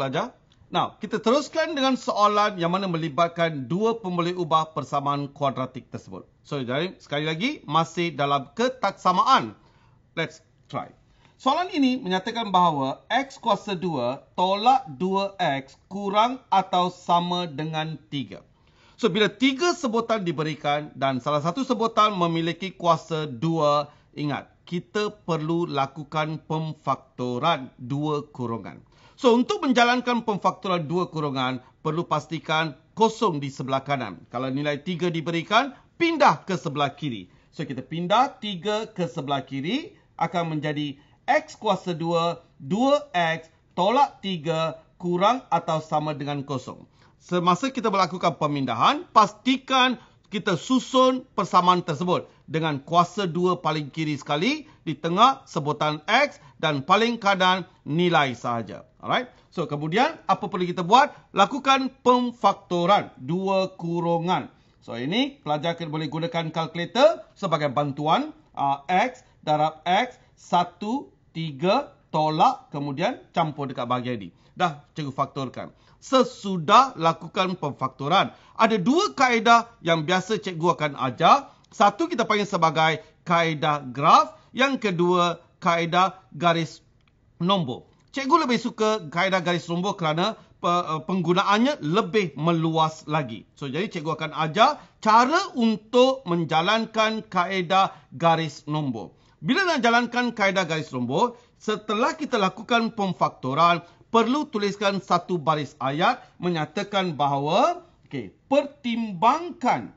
pelajar. Now, kita teruskan dengan soalan yang mana melibatkan dua pemboleh ubah persamaan kuadratik tersebut. So, jadi sekali lagi, masih dalam ketaksamaan. Let's try. Soalan ini menyatakan bahawa X kuasa 2 tolak 2X kurang atau sama dengan 3. So, bila tiga sebutan diberikan dan salah satu sebutan memiliki kuasa 2, ingat, kita perlu lakukan pemfaktoran dua kurungan. So untuk menjalankan pemfaktoran dua kurungan, perlu pastikan kosong di sebelah kanan. Kalau nilai tiga diberikan, pindah ke sebelah kiri. So kita pindah tiga ke sebelah kiri akan menjadi x kuasa dua dua x tolak tiga kurang atau sama dengan kosong. Semasa kita melakukan pemindahan, pastikan kita susun persamaan tersebut dengan kuasa dua paling kiri sekali di tengah sebutan X dan paling kanan nilai sahaja. Alright. So, kemudian apa perlu kita buat? Lakukan pemfaktoran. Dua kurungan. So, ini pelajar kita boleh gunakan kalkulator sebagai bantuan. Uh, X darab X. Satu, tiga, tolak. Kemudian campur dekat bahagian ini. Dah cikgu faktorkan. Sesudah lakukan pemfaktoran. Ada dua kaedah yang biasa cikgu akan ajar. Satu kita panggil sebagai kaedah graf yang kedua, kaedah garis nombor. Cikgu lebih suka kaedah garis nombor kerana eh, penggunaannya lebih meluas lagi. So, jadi cikgu akan ajar cara untuk menjalankan kaedah garis nombor. Bila nak jalankan kaedah garis nombor, setelah kita lakukan pemfaktoran, perlu tuliskan satu baris ayat menyatakan bahawa okay, pertimbangkan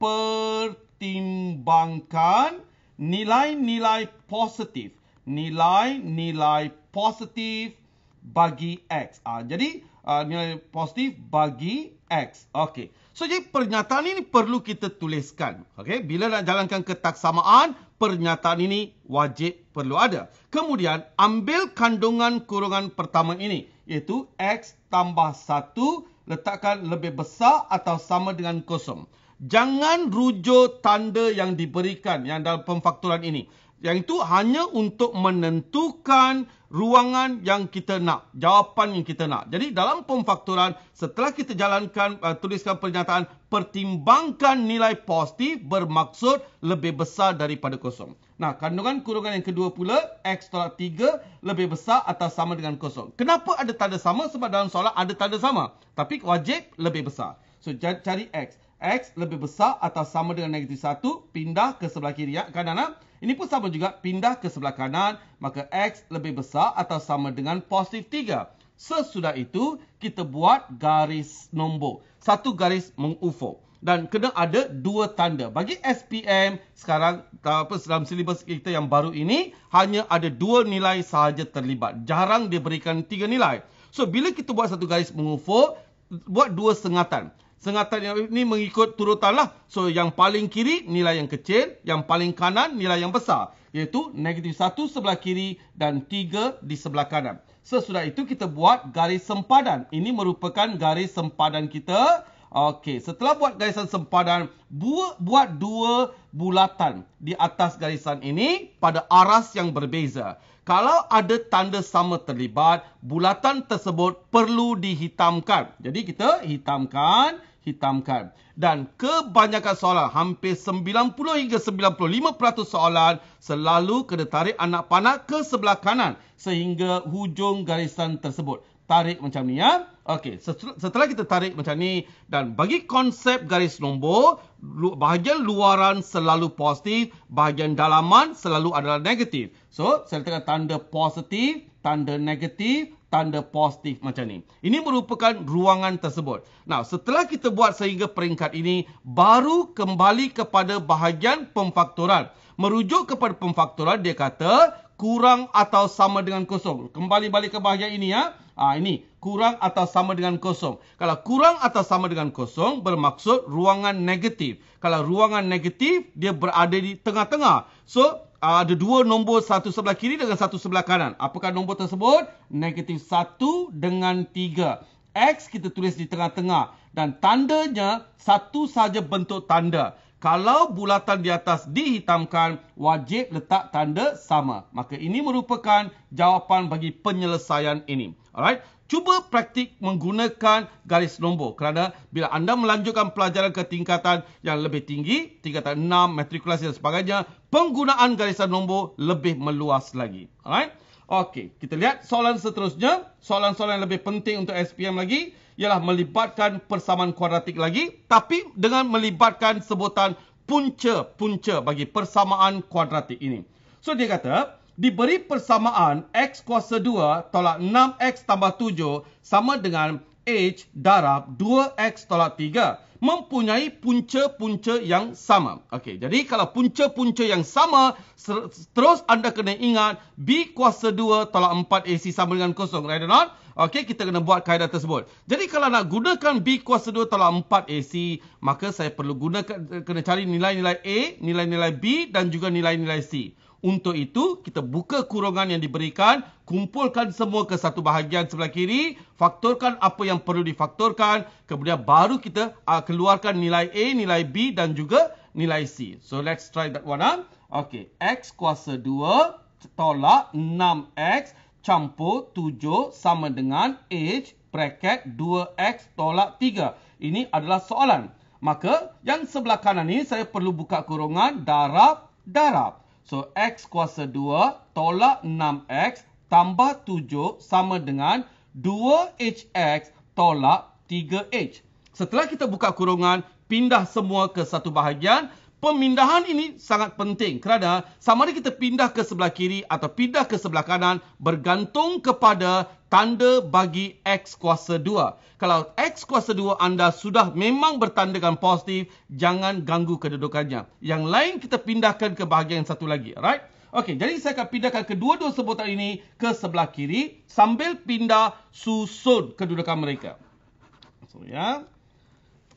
pertimbangkan nilai-nilai positif. Nilai-nilai positif bagi X. Ah, jadi, uh, nilai positif bagi X. Okey. So, jadi pernyataan ini perlu kita tuliskan. Okey. Bila nak jalankan ketaksamaan, pernyataan ini wajib perlu ada. Kemudian, ambil kandungan kurungan pertama ini. Iaitu X tambah 1 letakkan lebih besar atau sama dengan kosong jangan rujuk tanda yang diberikan yang dalam pemfakturan ini. Yang itu hanya untuk menentukan ruangan yang kita nak, jawapan yang kita nak. Jadi dalam pemfakturan, setelah kita jalankan, uh, tuliskan pernyataan, pertimbangkan nilai positif bermaksud lebih besar daripada kosong. Nah, kandungan kurungan yang kedua pula, X tolak 3 lebih besar atau sama dengan kosong. Kenapa ada tanda sama? Sebab dalam soalan ada tanda sama. Tapi wajib lebih besar. So, cari X. X lebih besar atau sama dengan negatif 1. Pindah ke sebelah kiri ya. Kanan lah. Ini pun sama juga. Pindah ke sebelah kanan. Maka X lebih besar atau sama dengan positif 3. Sesudah itu, kita buat garis nombor. Satu garis mengufo. Dan kena ada dua tanda. Bagi SPM, sekarang apa, dalam silibus kita yang baru ini, hanya ada dua nilai sahaja terlibat. Jarang diberikan tiga nilai. So, bila kita buat satu garis mengufo, buat dua sengatan. Sengatan yang ini mengikut turutanlah. So yang paling kiri nilai yang kecil, yang paling kanan nilai yang besar. Iaitu negatif 1 sebelah kiri dan 3 di sebelah kanan. Sesudah itu kita buat garis sempadan. Ini merupakan garis sempadan kita. Okey, setelah buat garisan sempadan, buat, buat dua bulatan di atas garisan ini pada aras yang berbeza. Kalau ada tanda sama terlibat, bulatan tersebut perlu dihitamkan. Jadi kita hitamkan hitamkan. Dan kebanyakan soalan, hampir 90 hingga 95% soalan selalu kena tarik anak panah ke sebelah kanan sehingga hujung garisan tersebut. Tarik macam ni ya. Okey, setelah kita tarik macam ni dan bagi konsep garis nombor, bahagian luaran selalu positif, bahagian dalaman selalu adalah negatif. So, saya letakkan tanda positif, tanda negatif, tanda positif macam ni. Ini merupakan ruangan tersebut. Nah, setelah kita buat sehingga peringkat ini, baru kembali kepada bahagian pemfaktoran. Merujuk kepada pemfaktoran, dia kata kurang atau sama dengan kosong. Kembali balik ke bahagian ini ya. Ah ini kurang atau sama dengan kosong. Kalau kurang atau sama dengan kosong bermaksud ruangan negatif. Kalau ruangan negatif dia berada di tengah-tengah. So ada dua nombor satu sebelah kiri dengan satu sebelah kanan. Apakah nombor tersebut? Negatif satu dengan tiga X kita tulis di tengah-tengah. Dan tandanya satu sahaja bentuk tanda. Kalau bulatan di atas dihitamkan, wajib letak tanda sama. Maka ini merupakan jawapan bagi penyelesaian ini. Alright, cuba praktik menggunakan garis nombor. Kerana bila anda melanjutkan pelajaran ke tingkatan yang lebih tinggi, tingkatan 6, matrikulasi dan sebagainya, penggunaan garisan nombor lebih meluas lagi. Alright, okay. kita lihat soalan seterusnya. Soalan-soalan yang lebih penting untuk SPM lagi ialah melibatkan persamaan kuadratik lagi tapi dengan melibatkan sebutan punca-punca bagi persamaan kuadratik ini. So dia kata diberi persamaan x kuasa 2 tolak 6x tambah 7 sama dengan h darab 2x tolak 3 mempunyai punca-punca yang sama. Okey, jadi kalau punca-punca yang sama, terus anda kena ingat B kuasa 2 tolak 4 AC sama dengan kosong. Right or not? Okey, kita kena buat kaedah tersebut. Jadi kalau nak gunakan B kuasa 2 tolak 4 AC, maka saya perlu gunakan, kena cari nilai-nilai A, nilai-nilai B dan juga nilai-nilai C. Untuk itu, kita buka kurungan yang diberikan, kumpulkan semua ke satu bahagian sebelah kiri, faktorkan apa yang perlu difaktorkan, kemudian baru kita uh, keluarkan nilai A, nilai B dan juga nilai C. So, let's try that one. Huh? Ah. Okay, X kuasa 2 tolak 6X campur 7 sama dengan H bracket 2X tolak 3. Ini adalah soalan. Maka, yang sebelah kanan ini saya perlu buka kurungan darab-darab. So x kuasa 2 tolak 6x tambah 7 sama dengan 2hx tolak 3h. Setelah kita buka kurungan, pindah semua ke satu bahagian pemindahan ini sangat penting kerana sama ada kita pindah ke sebelah kiri atau pindah ke sebelah kanan bergantung kepada tanda bagi X kuasa 2. Kalau X kuasa 2 anda sudah memang bertandakan positif, jangan ganggu kedudukannya. Yang lain kita pindahkan ke bahagian satu lagi. Right? Okay. jadi saya akan pindahkan kedua-dua sebutan ini ke sebelah kiri sambil pindah susun kedudukan mereka. So, ya. Yeah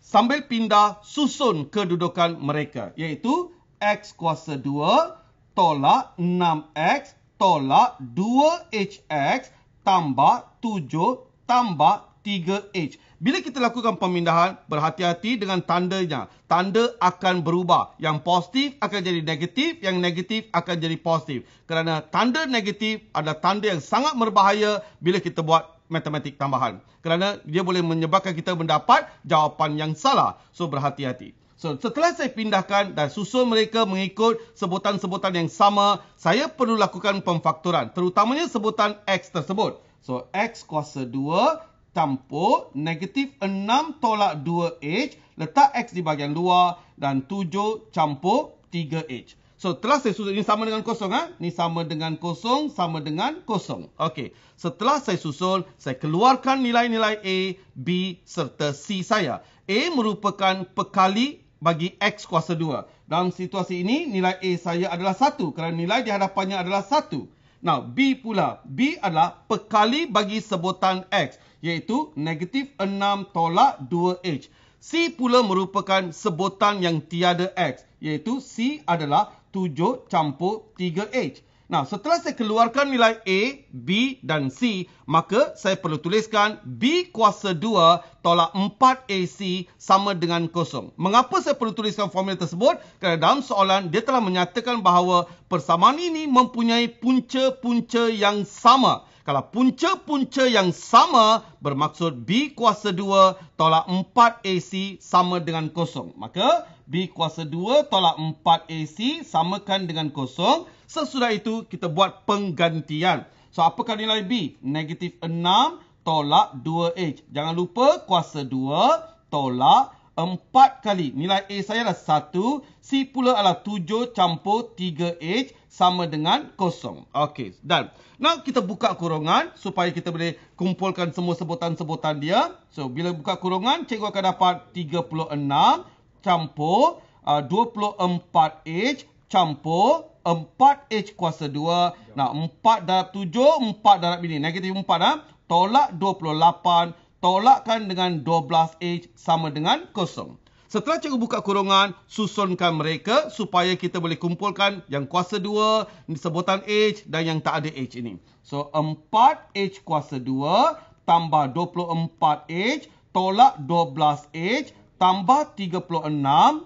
sambil pindah susun kedudukan mereka. Iaitu X kuasa 2 tolak 6X tolak 2HX tambah 7 tambah 3H. Bila kita lakukan pemindahan, berhati-hati dengan tandanya. Tanda akan berubah. Yang positif akan jadi negatif, yang negatif akan jadi positif. Kerana tanda negatif adalah tanda yang sangat berbahaya bila kita buat matematik tambahan. Kerana dia boleh menyebabkan kita mendapat jawapan yang salah. So, berhati-hati. So, setelah saya pindahkan dan susun mereka mengikut sebutan-sebutan yang sama, saya perlu lakukan pemfakturan, Terutamanya sebutan X tersebut. So, X kuasa 2 campur negatif 6 tolak 2H. Letak X di bahagian luar dan 7 campur 3H. So setelah saya susun, ini sama dengan kosong. Ha? Ini sama dengan kosong, sama dengan kosong. Okey, setelah saya susun, saya keluarkan nilai-nilai A, B serta C saya. A merupakan pekali bagi X kuasa 2. Dalam situasi ini, nilai A saya adalah 1 kerana nilai di hadapannya adalah 1. Now, B pula. B adalah pekali bagi sebutan X iaitu negatif 6 tolak 2H. C pula merupakan sebutan yang tiada X iaitu C adalah 7 campur 3H. Nah, setelah saya keluarkan nilai A, B dan C, maka saya perlu tuliskan B kuasa 2 tolak 4AC sama dengan kosong. Mengapa saya perlu tuliskan formula tersebut? Kerana dalam soalan, dia telah menyatakan bahawa persamaan ini mempunyai punca-punca yang sama. Kalau punca-punca yang sama bermaksud B kuasa 2 tolak 4 AC sama dengan kosong. Maka B kuasa 2 tolak 4 AC sama kan dengan kosong. Sesudah itu kita buat penggantian. So apakah nilai B? Negatif 6 tolak 2H. Jangan lupa kuasa 2 tolak Empat kali nilai A saya adalah satu. C pula adalah tujuh campur tiga H sama dengan kosong. Okey. Dan now kita buka kurungan supaya kita boleh kumpulkan semua sebutan-sebutan dia. So bila buka kurungan, cikgu akan dapat tiga puluh enam campur uh, dua puluh empat h campur empat h kuasa dua. Nah, empat darab tujuh, empat darab ini. Negatif 4 lah. Tolak dua puluh lapan tolakkan dengan 12H sama dengan kosong. Setelah cikgu buka kurungan, susunkan mereka supaya kita boleh kumpulkan yang kuasa 2, sebutan H dan yang tak ada H ini. So, 4H kuasa 2 tambah 24H tolak 12H tambah 36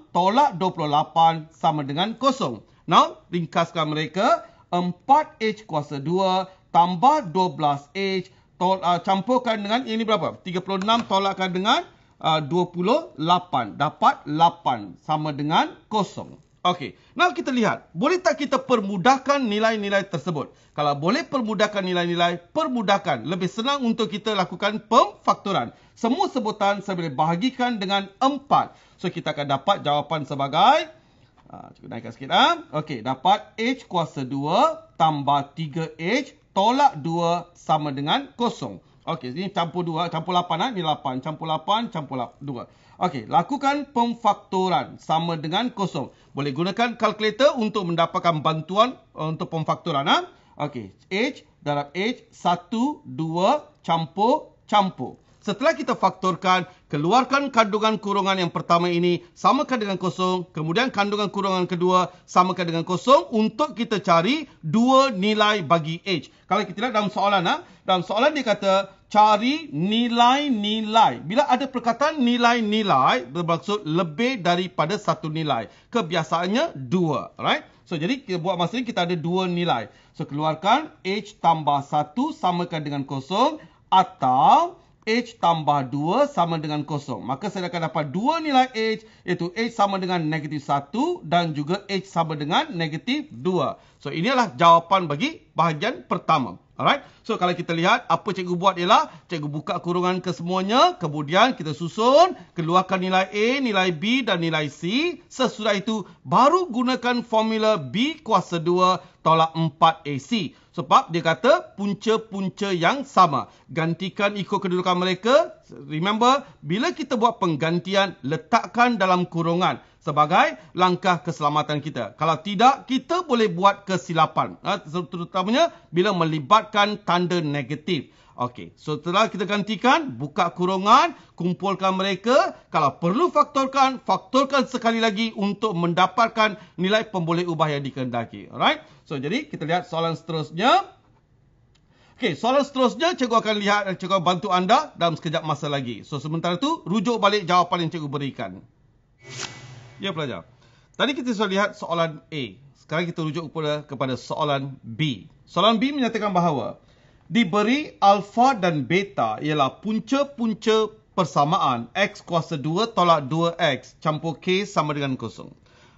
tolak 28 sama dengan kosong. Now, ringkaskan mereka. 4H kuasa 2 tambah 12H to, uh, ah, campurkan dengan ini berapa? 36 tolakkan dengan ah, uh, 28. Dapat 8 sama dengan kosong. Okey. Nah kita lihat. Boleh tak kita permudahkan nilai-nilai tersebut? Kalau boleh permudahkan nilai-nilai, permudahkan. Lebih senang untuk kita lakukan pemfaktoran. Semua sebutan saya boleh bahagikan dengan 4. So kita akan dapat jawapan sebagai... Uh, cukup naikkan sikit. Ha? Okey. Dapat H kuasa 2 tambah 3H tolak 2 sama dengan kosong. Okey, ini campur 2, campur 8 kan? Ini 8, campur 8, campur 2. Okey, lakukan pemfaktoran sama dengan kosong. Boleh gunakan kalkulator untuk mendapatkan bantuan eh, untuk pemfaktoran. Ha? Eh? Okey, H darab H, 1, 2, campur, campur. Setelah kita faktorkan, keluarkan kandungan kurungan yang pertama ini samakan dengan kosong. Kemudian kandungan kurungan kedua samakan dengan kosong untuk kita cari dua nilai bagi H. Kalau kita lihat dalam soalan, ha, dalam soalan dia kata cari nilai-nilai. Bila ada perkataan nilai-nilai, bermaksud lebih daripada satu nilai. Kebiasaannya dua. Right? So, jadi kita buat masa ini kita ada dua nilai. So, keluarkan H tambah satu samakan dengan kosong atau... H tambah 2 sama dengan kosong Maka saya akan dapat dua nilai H iaitu H sama dengan negatif 1 dan juga H sama dengan negatif 2. So inilah jawapan bagi bahagian pertama. Alright. So kalau kita lihat apa cikgu buat ialah cikgu buka kurungan kesemuanya, kemudian kita susun, keluarkan nilai A, nilai B dan nilai C. Sesudah itu baru gunakan formula B kuasa 2 tolak 4AC. Sebab dia kata punca-punca yang sama. Gantikan ikut kedudukan mereka. Remember, bila kita buat penggantian, letakkan dalam kurungan sebagai langkah keselamatan kita. Kalau tidak, kita boleh buat kesilapan. Ha, terutamanya bila melibatkan tanda negatif. Okey, so setelah kita gantikan, buka kurungan, kumpulkan mereka. Kalau perlu faktorkan, faktorkan sekali lagi untuk mendapatkan nilai pemboleh ubah yang dikehendaki. Alright, so jadi kita lihat soalan seterusnya. Okey, soalan seterusnya cikgu akan lihat dan cikgu bantu anda dalam sekejap masa lagi. So sementara itu, rujuk balik jawapan yang cikgu berikan. Ya pelajar. Tadi kita sudah lihat soalan A. Sekarang kita rujuk pula kepada soalan B. Soalan B menyatakan bahawa diberi alfa dan beta ialah punca-punca persamaan x kuasa 2 tolak 2x campur k sama dengan kosong.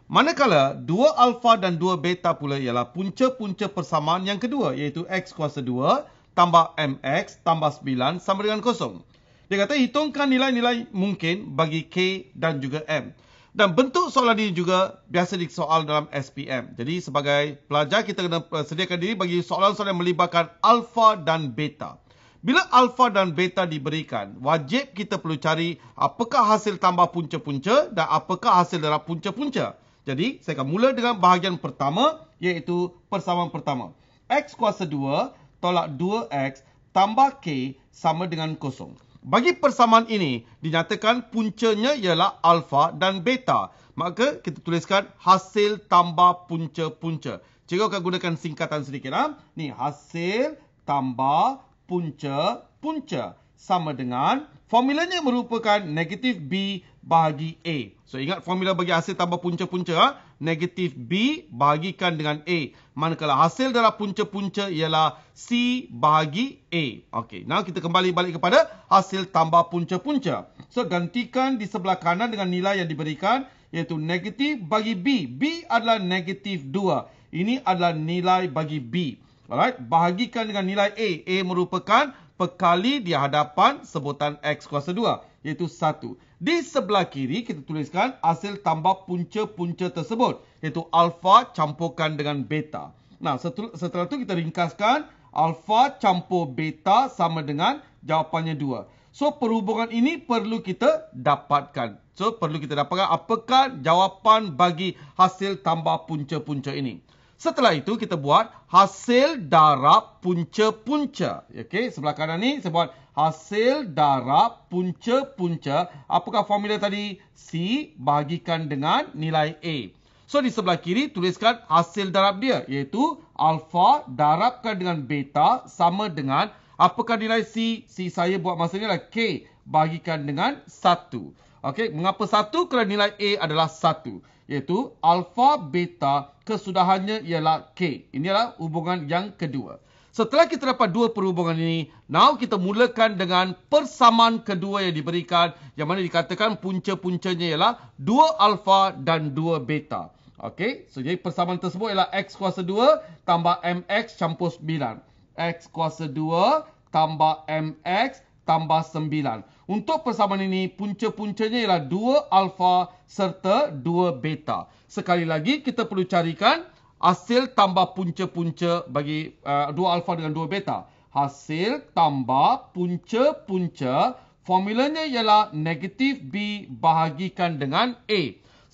Manakala 2 alfa dan 2 beta pula ialah punca-punca persamaan yang kedua iaitu x kuasa 2 tambah mx tambah 9 sama dengan kosong. Dia kata hitungkan nilai-nilai mungkin bagi k dan juga m. Dan bentuk soalan ini juga biasa disoal dalam SPM. Jadi sebagai pelajar kita kena eh, sediakan diri bagi soalan-soalan yang melibatkan alfa dan beta. Bila alfa dan beta diberikan, wajib kita perlu cari apakah hasil tambah punca-punca dan apakah hasil darab punca-punca. Jadi saya akan mula dengan bahagian pertama iaitu persamaan pertama. X kuasa 2 tolak 2X tambah K sama dengan kosong. Bagi persamaan ini, dinyatakan puncanya ialah alfa dan beta. Maka kita tuliskan hasil tambah punca-punca. Cikgu akan gunakan singkatan sedikit. Ha? Ni hasil tambah punca-punca. Sama dengan formulanya merupakan negatif B bahagi A. So, ingat formula bagi hasil tambah punca-punca. Ha? Negatif B bahagikan dengan A. Manakala hasil darab punca-punca ialah C bahagi A. Okey. Now, kita kembali balik kepada hasil tambah punca-punca. So, gantikan di sebelah kanan dengan nilai yang diberikan iaitu negatif bagi B. B adalah negatif 2. Ini adalah nilai bagi B. Alright. Bahagikan dengan nilai A. A merupakan pekali di hadapan sebutan X kuasa 2 iaitu 1. Di sebelah kiri kita tuliskan hasil tambah punca-punca tersebut iaitu alfa campurkan dengan beta. Nah, setelah itu kita ringkaskan alfa campur beta sama dengan jawapannya 2. So perhubungan ini perlu kita dapatkan. So perlu kita dapatkan apakah jawapan bagi hasil tambah punca-punca ini. Setelah itu kita buat hasil darab punca-punca. Okey, sebelah kanan ni saya buat hasil darab punca-punca. Apakah formula tadi? C bahagikan dengan nilai A. So, di sebelah kiri tuliskan hasil darab dia iaitu alpha darabkan dengan beta sama dengan apakah nilai C? C saya buat masa ni adalah K bahagikan dengan 1. Okay, mengapa 1? Kerana nilai A adalah 1 iaitu alfa beta kesudahannya ialah K. Ini adalah hubungan yang kedua. Setelah kita dapat dua perhubungan ini, now kita mulakan dengan persamaan kedua yang diberikan yang mana dikatakan punca-puncanya ialah dua alfa dan dua beta. Okey, so jadi persamaan tersebut ialah x kuasa 2 tambah mx campur 9. x kuasa 2 tambah mx tambah 9. Untuk persamaan ini, punca-puncanya ialah 2 alfa serta 2 beta. Sekali lagi, kita perlu carikan hasil tambah punca-punca bagi uh, dua alfa dengan dua beta. Hasil tambah punca-punca formulanya ialah negatif B bahagikan dengan A.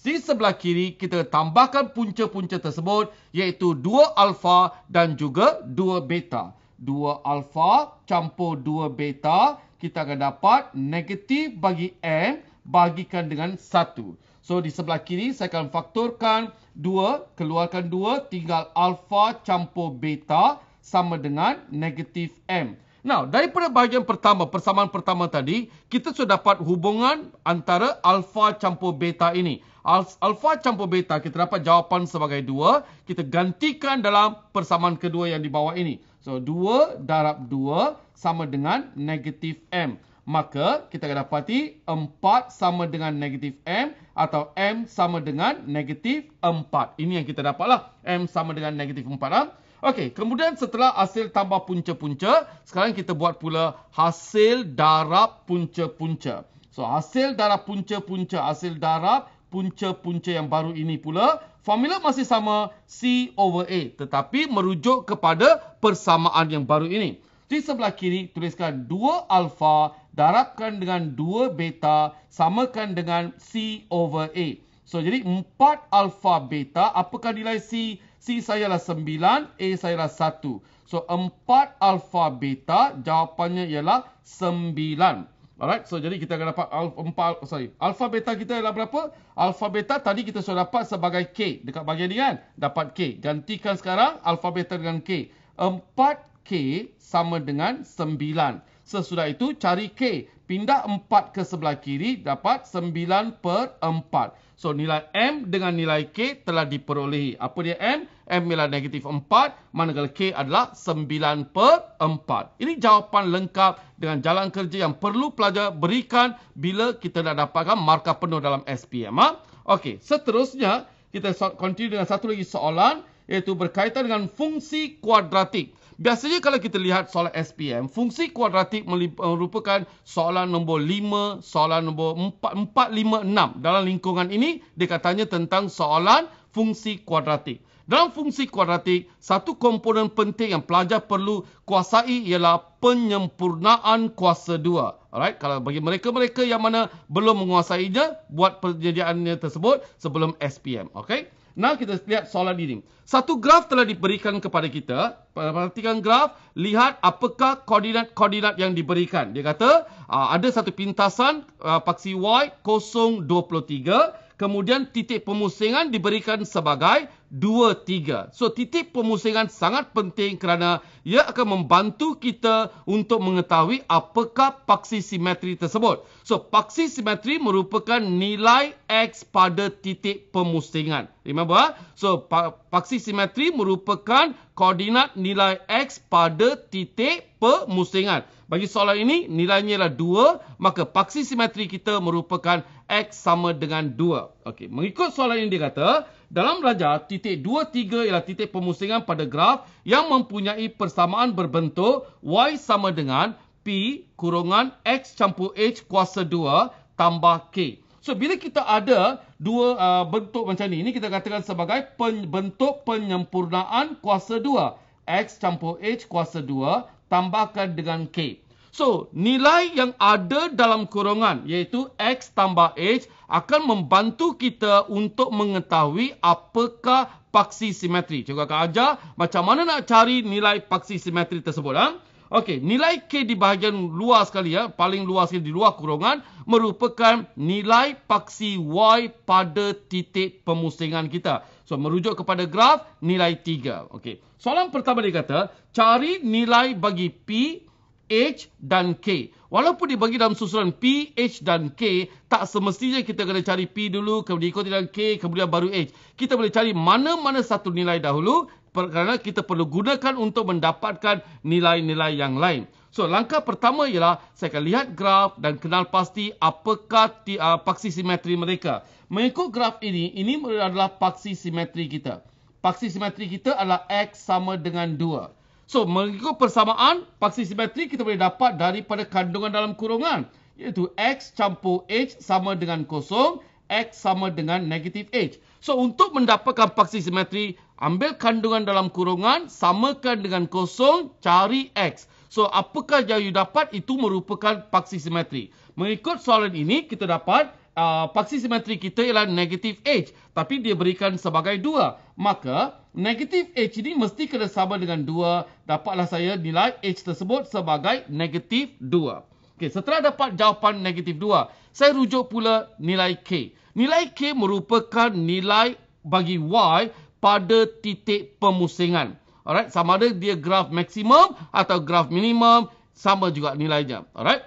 Di sebelah kiri kita tambahkan punca-punca tersebut iaitu dua alfa dan juga dua beta. Dua alfa campur dua beta kita akan dapat negatif bagi m bahagikan dengan satu. So di sebelah kiri saya akan faktorkan 2, keluarkan 2, tinggal alpha campur beta sama dengan negatif M. Now, daripada bahagian pertama, persamaan pertama tadi, kita sudah dapat hubungan antara alpha campur beta ini. alpha campur beta, kita dapat jawapan sebagai 2. Kita gantikan dalam persamaan kedua yang di bawah ini. So, 2 darab 2 sama dengan negatif M. Maka kita akan dapati 4 sama dengan negatif M atau M sama dengan negatif 4. Ini yang kita dapatlah. M sama dengan negatif 4. Ha? Ah. Okey, kemudian setelah hasil tambah punca-punca, sekarang kita buat pula hasil darab punca-punca. So, hasil darab punca-punca, hasil darab punca-punca yang baru ini pula, formula masih sama C over A tetapi merujuk kepada persamaan yang baru ini. Di sebelah kiri, tuliskan 2 alfa darabkan dengan 2 beta samakan dengan C over A. So, jadi 4 alfa beta, apakah nilai C? C saya adalah 9, A saya adalah 1. So, 4 alfa beta, jawapannya ialah 9. Alright, so jadi kita akan dapat alfa, 4, sorry, alfa beta kita ialah berapa? Alfa beta tadi kita sudah dapat sebagai K. Dekat bahagian ni kan, dapat K. Gantikan sekarang alfa beta dengan K. 4K sama dengan 9. 9. Sesudah itu cari K. Pindah 4 ke sebelah kiri dapat 9 per 4. So nilai M dengan nilai K telah diperolehi. Apa dia M? M ialah negatif 4. Manakala K adalah 9 per 4. Ini jawapan lengkap dengan jalan kerja yang perlu pelajar berikan bila kita nak dapatkan markah penuh dalam SPM. Ha? Okey, seterusnya kita continue dengan satu lagi soalan iaitu berkaitan dengan fungsi kuadratik. Biasanya kalau kita lihat soalan SPM, fungsi kuadratik merupakan soalan nombor 5, soalan nombor 4, 4, 5, 6. Dalam lingkungan ini, dia katanya tentang soalan fungsi kuadratik. Dalam fungsi kuadratik, satu komponen penting yang pelajar perlu kuasai ialah penyempurnaan kuasa dua. Alright, kalau bagi mereka-mereka yang mana belum menguasainya, buat penyediaannya tersebut sebelum SPM. Okay? Nah kita lihat soalan ini. Satu graf telah diberikan kepada kita. Perhatikan graf. Lihat apakah koordinat-koordinat yang diberikan. Dia kata ah, ada satu pintasan ah, paksi Y kosong Kemudian titik pemusingan diberikan sebagai 2-3. So titik pemusingan sangat penting kerana ia akan membantu kita untuk mengetahui apakah paksi simetri tersebut. So paksi simetri merupakan nilai X pada titik pemusingan. Remember? Ah? So paksi simetri merupakan koordinat nilai X pada titik pemusingan. Bagi soalan ini nilainya adalah 2 maka paksi simetri kita merupakan nilai X sama dengan 2. Okey, mengikut soalan yang kata, dalam rajah titik 2, 3 ialah titik pemusingan pada graf yang mempunyai persamaan berbentuk Y sama dengan P kurungan X campur H kuasa 2 tambah K. So, bila kita ada dua uh, bentuk macam ni, ini kita katakan sebagai pen, bentuk penyempurnaan kuasa 2. X campur H kuasa 2 tambahkan dengan K. So, nilai yang ada dalam kurungan iaitu X tambah H akan membantu kita untuk mengetahui apakah paksi simetri. Cikgu akan ajar macam mana nak cari nilai paksi simetri tersebut. Ha? Okey, nilai K di bahagian luar sekali ya, paling luar sekali di luar kurungan merupakan nilai paksi Y pada titik pemusingan kita. So, merujuk kepada graf nilai 3. Okey. Soalan pertama dia kata, cari nilai bagi P H dan K. Walaupun dibagi dalam susunan P, H dan K, tak semestinya kita kena cari P dulu, kemudian ikuti dengan K, kemudian baru H. Kita boleh cari mana-mana satu nilai dahulu kerana kita perlu gunakan untuk mendapatkan nilai-nilai yang lain. So, langkah pertama ialah saya akan lihat graf dan kenal pasti apakah uh, paksi simetri mereka. Mengikut graf ini, ini adalah paksi simetri kita. Paksi simetri kita adalah X sama dengan 2. So, mengikut persamaan, paksi simetri kita boleh dapat daripada kandungan dalam kurungan. Iaitu X campur H sama dengan kosong, X sama dengan negatif H. So, untuk mendapatkan paksi simetri, ambil kandungan dalam kurungan, samakan dengan kosong, cari X. So, apakah yang you dapat itu merupakan paksi simetri. Mengikut soalan ini, kita dapat uh, paksi simetri kita ialah negatif H. Tapi dia berikan sebagai dua maka negatif H ini mesti kena sama dengan 2. Dapatlah saya nilai H tersebut sebagai negatif 2. Okay, setelah dapat jawapan negatif 2, saya rujuk pula nilai K. Nilai K merupakan nilai bagi Y pada titik pemusingan. Alright, sama ada dia graf maksimum atau graf minimum, sama juga nilainya. Alright.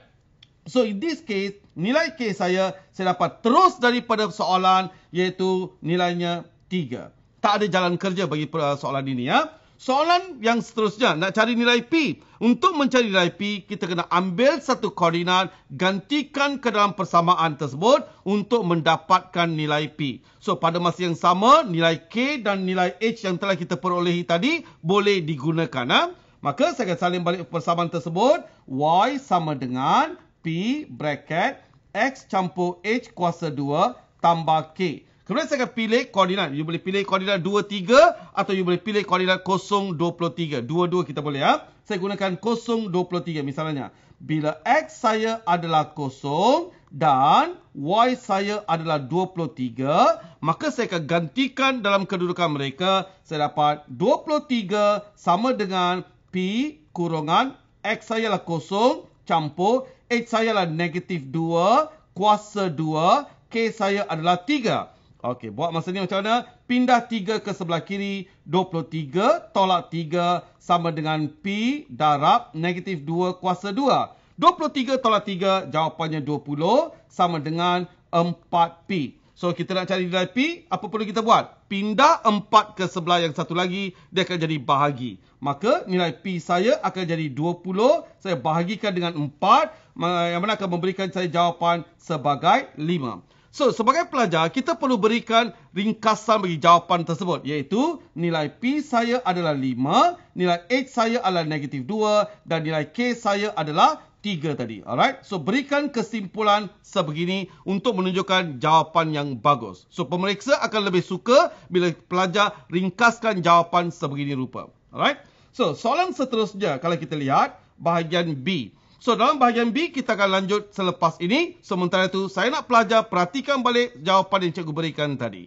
So in this case, nilai K saya, saya dapat terus daripada soalan iaitu nilainya 3 tak ada jalan kerja bagi uh, soalan ini ya. Soalan yang seterusnya nak cari nilai P. Untuk mencari nilai P, kita kena ambil satu koordinat, gantikan ke dalam persamaan tersebut untuk mendapatkan nilai P. So pada masa yang sama, nilai K dan nilai H yang telah kita perolehi tadi boleh digunakan. Ha? Maka saya akan salin balik persamaan tersebut. Y sama dengan P bracket X campur H kuasa 2 tambah K. Kemudian saya akan pilih koordinat. You boleh pilih koordinat 2, 3 atau you boleh pilih koordinat 0, 23. Dua-dua kita boleh ya. Saya gunakan 0, 23 misalnya. Bila X saya adalah 0 dan Y saya adalah 23, maka saya akan gantikan dalam kedudukan mereka. Saya dapat 23 sama dengan P kurungan X saya adalah 0 campur H saya adalah negatif 2 kuasa 2 K saya adalah 3. Okey, buat masa ni macam mana? Pindah 3 ke sebelah kiri. 23 tolak 3 sama dengan P darab negatif 2 kuasa 2. 23 tolak 3 jawapannya 20 sama dengan 4P. So, kita nak cari nilai P. Apa perlu kita buat? Pindah 4 ke sebelah yang satu lagi. Dia akan jadi bahagi. Maka nilai P saya akan jadi 20. Saya bahagikan dengan 4. Yang mana akan memberikan saya jawapan sebagai 5. So, sebagai pelajar, kita perlu berikan ringkasan bagi jawapan tersebut. Iaitu, nilai P saya adalah 5, nilai H saya adalah negatif 2 dan nilai K saya adalah 3 tadi. Alright? So, berikan kesimpulan sebegini untuk menunjukkan jawapan yang bagus. So, pemeriksa akan lebih suka bila pelajar ringkaskan jawapan sebegini rupa. Alright? So, soalan seterusnya kalau kita lihat bahagian B. So dalam bahagian B kita akan lanjut selepas ini. Sementara itu saya nak pelajar perhatikan balik jawapan yang cikgu berikan tadi.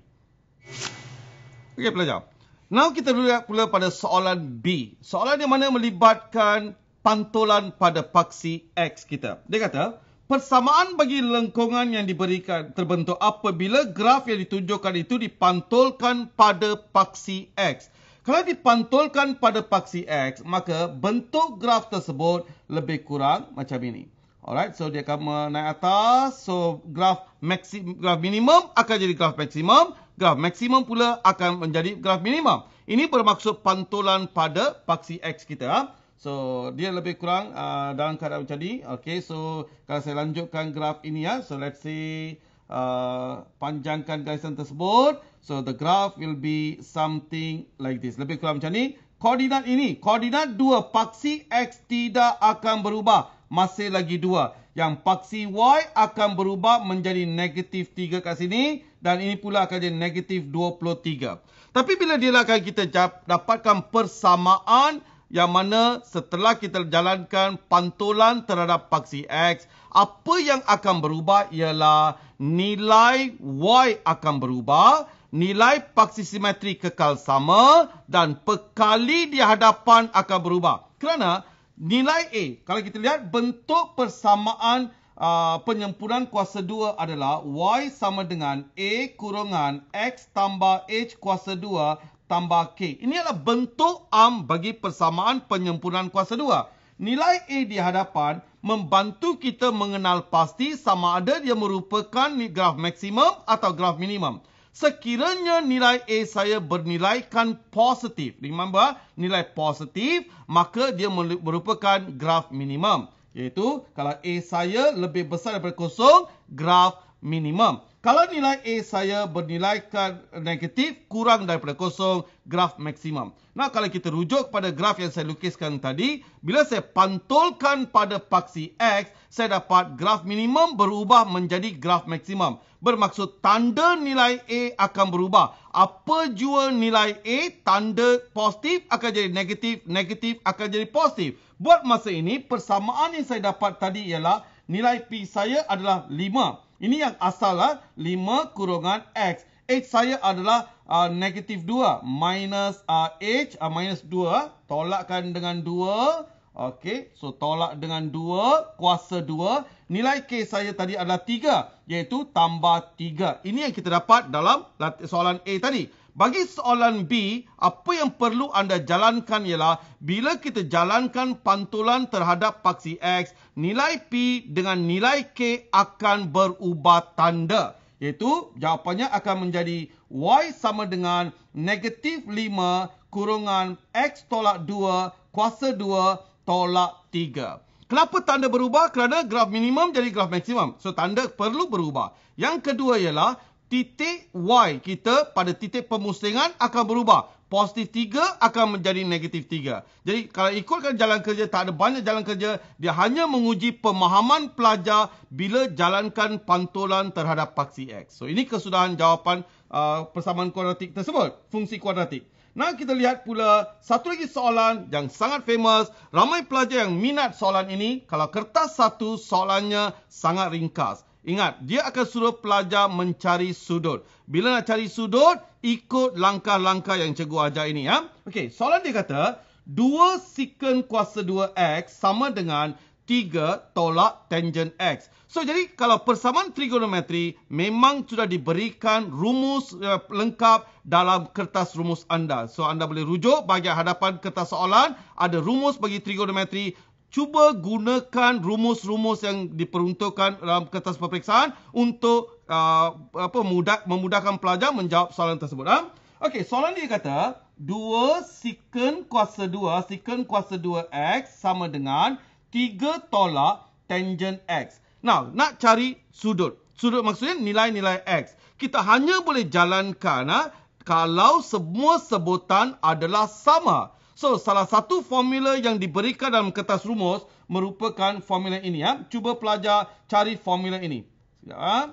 Okey pelajar. Now kita lihat pula pada soalan B. Soalan yang mana melibatkan pantulan pada paksi X kita. Dia kata, persamaan bagi lengkungan yang diberikan terbentuk apabila graf yang ditunjukkan itu dipantulkan pada paksi X. Kalau dipantulkan pada paksi X, maka bentuk graf tersebut lebih kurang macam ini. Alright, so dia akan menaik atas. So, graf, maksim, graf minimum akan jadi graf maksimum. Graf maksimum pula akan menjadi graf minimum. Ini bermaksud pantulan pada paksi X kita. Ha. So, dia lebih kurang uh, dalam keadaan macam ni. Okay, so kalau saya lanjutkan graf ini ya. So, let's see uh, panjangkan garisan tersebut. So the graph will be something like this. Lebih kurang macam ni. Koordinat ini. Koordinat dua Paksi X tidak akan berubah. Masih lagi dua. Yang paksi Y akan berubah menjadi negatif 3 kat sini. Dan ini pula akan jadi negatif 23. Tapi bila dia akan kita dapatkan persamaan. Yang mana setelah kita jalankan pantulan terhadap paksi X. Apa yang akan berubah ialah nilai Y akan berubah nilai paksi simetri kekal sama dan pekali di hadapan akan berubah. Kerana nilai A, kalau kita lihat bentuk persamaan uh, penyempuran kuasa 2 adalah Y sama dengan A kurungan X tambah H kuasa 2 tambah K. Ini adalah bentuk am bagi persamaan penyempuran kuasa 2. Nilai A di hadapan membantu kita mengenal pasti sama ada dia merupakan graf maksimum atau graf minimum. Sekiranya nilai A saya bernilaikan positif. Remember, nilai positif, maka dia merupakan graf minimum. Iaitu, kalau A saya lebih besar daripada kosong, graf minimum. Kalau nilai A saya bernilaikan negatif kurang daripada kosong, graf maksimum. Nah, kalau kita rujuk pada graf yang saya lukiskan tadi, bila saya pantulkan pada paksi X, saya dapat graf minimum berubah menjadi graf maksimum. Bermaksud tanda nilai A akan berubah. Apa jua nilai A, tanda positif akan jadi negatif, negatif akan jadi positif. Buat masa ini, persamaan yang saya dapat tadi ialah nilai P saya adalah 5. Ini yang asallah 5 kurungan X. H saya adalah uh, negatif 2. Minus uh, H uh, minus 2. Tolakkan dengan 2. Okey. So, tolak dengan 2. Kuasa 2. Nilai K saya tadi adalah 3. Iaitu tambah 3. Ini yang kita dapat dalam soalan A tadi. Bagi soalan B, apa yang perlu anda jalankan ialah bila kita jalankan pantulan terhadap paksi X, nilai P dengan nilai K akan berubah tanda. Iaitu jawapannya akan menjadi Y sama dengan negatif 5 kurungan X tolak 2 kuasa 2 tolak 3. Kenapa tanda berubah? Kerana graf minimum jadi graf maksimum. So, tanda perlu berubah. Yang kedua ialah titik Y kita pada titik pemusingan akan berubah. Positif 3 akan menjadi negatif 3. Jadi kalau ikutkan jalan kerja, tak ada banyak jalan kerja. Dia hanya menguji pemahaman pelajar bila jalankan pantulan terhadap paksi X. So ini kesudahan jawapan uh, persamaan kuadratik tersebut. Fungsi kuadratik. Nah kita lihat pula satu lagi soalan yang sangat famous. Ramai pelajar yang minat soalan ini. Kalau kertas satu soalannya sangat ringkas. Ingat, dia akan suruh pelajar mencari sudut. Bila nak cari sudut, ikut langkah-langkah yang cikgu ajar ini. ya. Okey, soalan dia kata, 2 sikon kuasa 2x sama dengan 3 tolak tangent x. So, jadi kalau persamaan trigonometri memang sudah diberikan rumus uh, lengkap dalam kertas rumus anda. So, anda boleh rujuk bagi hadapan kertas soalan. Ada rumus bagi trigonometri cuba gunakan rumus-rumus yang diperuntukkan dalam kertas peperiksaan untuk uh, apa mudah, memudahkan pelajar menjawab soalan tersebut. Ha? Okey, soalan dia kata 2 secant kuasa 2 secant kuasa 2 x sama dengan 3 tolak tangent x. Now, nak cari sudut. Sudut maksudnya nilai-nilai x. Kita hanya boleh jalankan ha, kalau semua sebutan adalah sama. So, salah satu formula yang diberikan dalam kertas rumus merupakan formula ini. Ya. Cuba pelajar cari formula ini. Ya.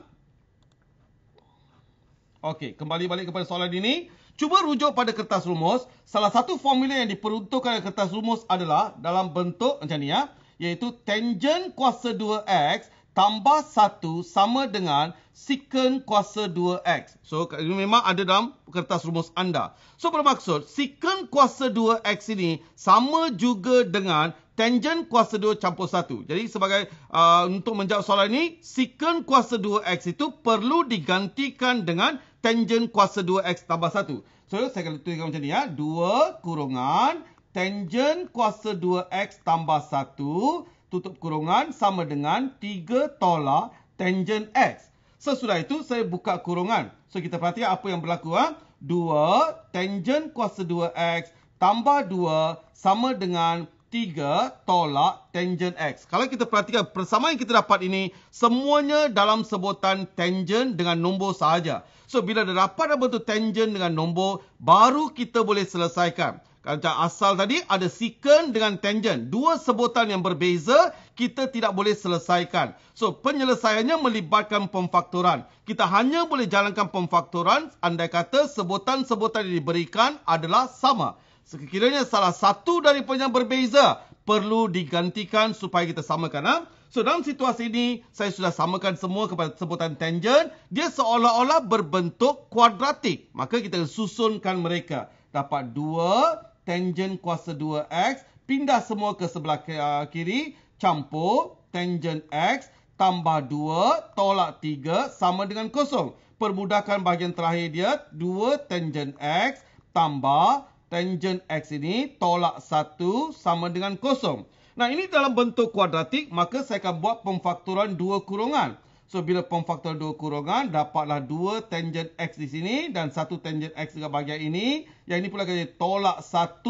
Okey, kembali balik kepada soalan ini. Cuba rujuk pada kertas rumus. Salah satu formula yang diperuntukkan dalam kertas rumus adalah dalam bentuk macam ni ya. Iaitu tangent kuasa 2x tambah 1 sama dengan secant kuasa 2x. So, ini memang ada dalam kertas rumus anda. So, bermaksud secant kuasa 2x ini sama juga dengan tangent kuasa 2 campur 1. Jadi, sebagai uh, untuk menjawab soalan ini, secant kuasa 2x itu perlu digantikan dengan tangent kuasa 2x tambah 1. So, saya akan tuliskan macam ni ya. 2 kurungan tangent kuasa 2x tambah 1 tutup kurungan sama dengan 3 tolak tangent X. Sesudah itu, saya buka kurungan. So, kita perhatikan apa yang berlaku. Ha? 2 tangent kuasa 2X tambah 2 sama dengan 3 tolak tangent X. Kalau kita perhatikan persamaan yang kita dapat ini, semuanya dalam sebutan tangent dengan nombor sahaja. So, bila dah dapat dalam bentuk tangent dengan nombor, baru kita boleh selesaikan. Rancang asal tadi ada secant dengan tangent. Dua sebutan yang berbeza kita tidak boleh selesaikan. So penyelesaiannya melibatkan pemfaktoran. Kita hanya boleh jalankan pemfaktoran andai kata sebutan-sebutan yang diberikan adalah sama. Sekiranya salah satu dari yang berbeza perlu digantikan supaya kita samakan. Ha? So dalam situasi ini saya sudah samakan semua kepada sebutan tangent. Dia seolah-olah berbentuk kuadratik. Maka kita susunkan mereka. Dapat 2 tangent kuasa 2x pindah semua ke sebelah uh, kiri campur tangent x tambah 2 tolak 3 sama dengan kosong. permudahkan bahagian terakhir dia 2 tangent x tambah tangent x ini tolak 1 sama dengan kosong. nah ini dalam bentuk kuadratik maka saya akan buat pemfaktoran dua kurungan So, bila form faktor 2 kurungan, dapatlah 2 tangent X di sini dan 1 tangent X dekat bahagian ini. Yang ini pula kata tolak 1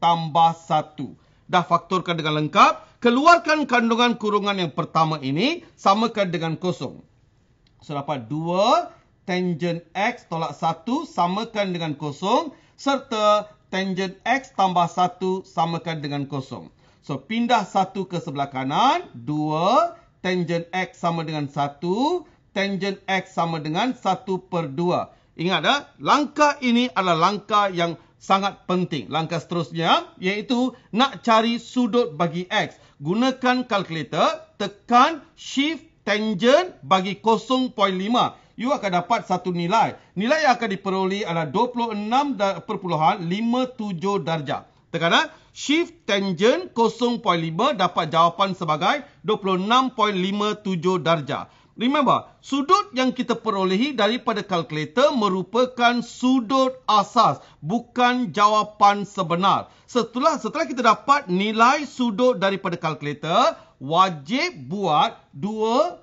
tambah 1. Dah faktorkan dengan lengkap. Keluarkan kandungan kurungan yang pertama ini samakan dengan kosong. So, dapat 2 tangent X tolak 1 samakan dengan kosong serta tangent X tambah 1 samakan dengan kosong. So, pindah 1 ke sebelah kanan. 2 tangent tangent X sama dengan 1. Tangent X sama dengan 1 per 2. Ingat dah, langkah ini adalah langkah yang sangat penting. Langkah seterusnya iaitu nak cari sudut bagi X. Gunakan kalkulator, tekan shift tangent bagi 0.5. You akan dapat satu nilai. Nilai yang akan diperoleh adalah 26.57 darjah. Tekanlah shift tangent 0.5 dapat jawapan sebagai 26.57 darjah. Remember, sudut yang kita perolehi daripada kalkulator merupakan sudut asas, bukan jawapan sebenar. Setelah setelah kita dapat nilai sudut daripada kalkulator, wajib buat dua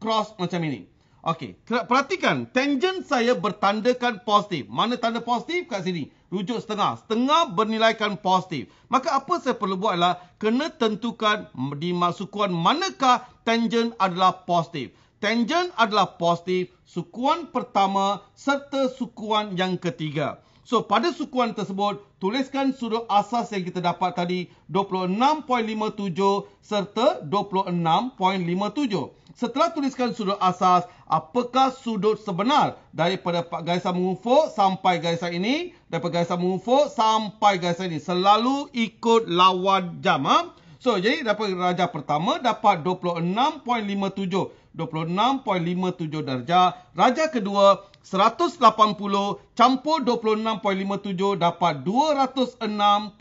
cross macam ini. Okey, perhatikan, tangent saya bertandakan positif. Mana tanda positif kat sini? rujuk setengah. Setengah bernilaikan positif. Maka apa saya perlu buat adalah kena tentukan di sukuan manakah tangent adalah positif. Tangent adalah positif sukuan pertama serta sukuan yang ketiga. So pada sukuan tersebut tuliskan sudut asas yang kita dapat tadi 26.57 serta 26.57 setelah tuliskan sudut asas, apakah sudut sebenar daripada garisan mengufo sampai garisan ini, daripada garisan mengufo sampai garisan ini. Selalu ikut lawan jam. Ha? So, jadi dapat darjah pertama dapat 26.57. 26.57 darjah. Raja kedua 180 campur 26.57 dapat 206.57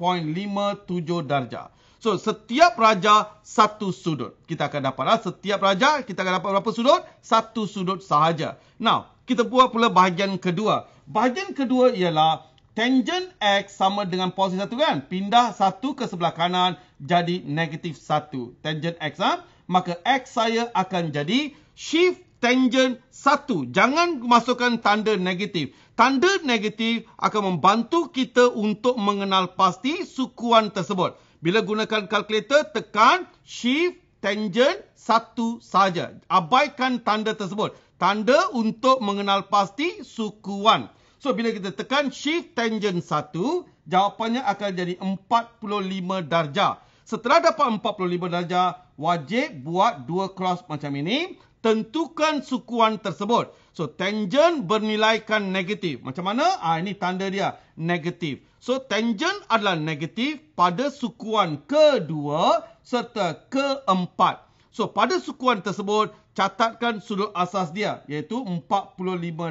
darjah. So setiap raja satu sudut. Kita akan dapatlah setiap raja kita akan dapat berapa sudut? Satu sudut sahaja. Now, kita buat pula bahagian kedua. Bahagian kedua ialah tangent X sama dengan positif satu kan? Pindah satu ke sebelah kanan jadi negatif satu. Tangent X ha? Maka X saya akan jadi shift tangent satu. Jangan masukkan tanda negatif. Tanda negatif akan membantu kita untuk mengenal pasti sukuan tersebut. Bila gunakan kalkulator, tekan shift tangent satu saja. Abaikan tanda tersebut. Tanda untuk mengenal pasti sukuan. So, bila kita tekan shift tangent satu, jawapannya akan jadi 45 darjah. Setelah dapat 45 darjah, wajib buat dua cross macam ini. Tentukan sukuan tersebut. So, tangent bernilaikan negatif. Macam mana? Ah ha, Ini tanda dia. Negatif. So, tangent adalah negatif pada sukuan kedua serta keempat. So, pada sukuan tersebut, catatkan sudut asas dia iaitu 45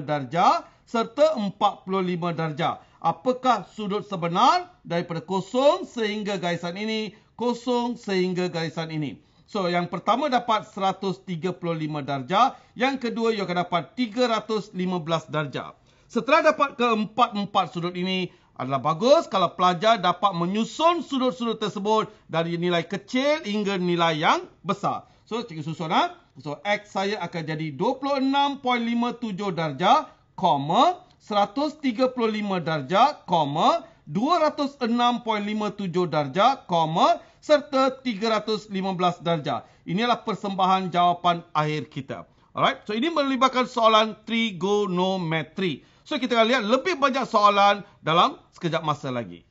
darjah serta 45 darjah. Apakah sudut sebenar daripada kosong sehingga garisan ini, kosong sehingga garisan ini. So, yang pertama dapat 135 darjah. Yang kedua, you akan dapat 315 darjah. Setelah dapat keempat-empat sudut ini, adalah bagus kalau pelajar dapat menyusun sudut-sudut tersebut dari nilai kecil hingga nilai yang besar. So, cikgu susun. Ha? So, X saya akan jadi 26.57 darjah, 135 darjah, 206.57 darjah, serta 315 darjah. Inilah persembahan jawapan akhir kita. Alright, so ini melibatkan soalan trigonometri. So kita akan lihat lebih banyak soalan dalam sekejap masa lagi.